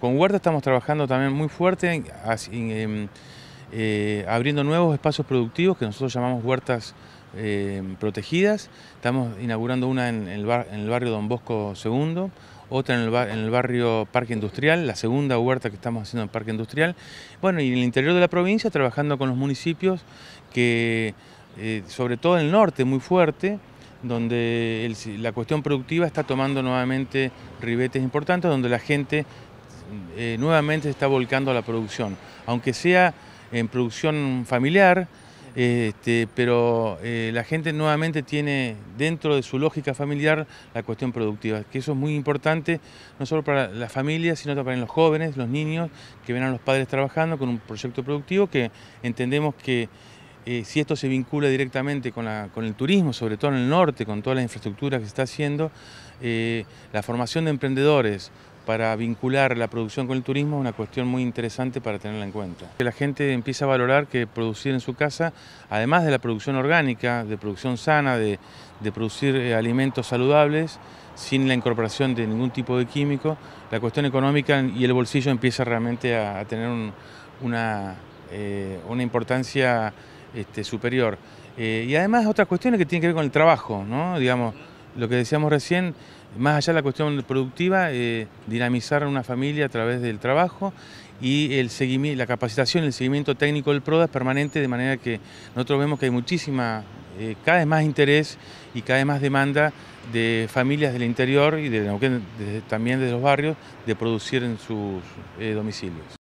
con, Huerta estamos trabajando también muy fuerte, em, eh, abriendo nuevos espacios productivos que nosotros llamamos huertas eh, protegidas. Estamos inaugurando una en el, barrio Don Bosco II, otra en el, barrio Parque Industrial, la segunda huerta que estamos haciendo en Parque Industrial. Bueno, y en el interior de la provincia trabajando con los municipios que, eh, sobre todo en el norte, muy fuerte, donde la cuestión productiva está tomando nuevamente ribetes importantes, donde la gente eh, nuevamente se está volcando a la producción, aunque sea en producción familiar, este, pero eh, la gente nuevamente tiene dentro de su lógica familiar la cuestión productiva, que eso es muy importante, no solo para la familia, sino también los jóvenes, los niños, que ven a los padres trabajando con un proyecto productivo que entendemos que eh, si esto se vincula directamente con, el turismo, sobre todo en el norte, con toda la infraestructura que se está haciendo, la formación de emprendedores, para vincular la producción con el turismo es una cuestión muy interesante para tenerla en cuenta. Que La gente empieza a valorar que producir en su casa, además de la producción orgánica, de producción sana, de, producir eh, alimentos saludables, sin la incorporación de ningún tipo de químico, la cuestión económica y el bolsillo empieza realmente a, tener eh, una, importancia este, superior. Eh, y además otras cuestiones que tienen que ver con el trabajo, ¿no? Digamos, lo que decíamos recién, más allá de la cuestión productiva, dinamizar eh, dinamizar una familia a través del trabajo y el la capacitación, el seguimiento técnico del PRODA es permanente, de manera que nosotros vemos que hay muchísima, eh, cada vez más interés y cada vez más demanda de familias del interior y de, también de los barrios de producir en sus eh, domicilios.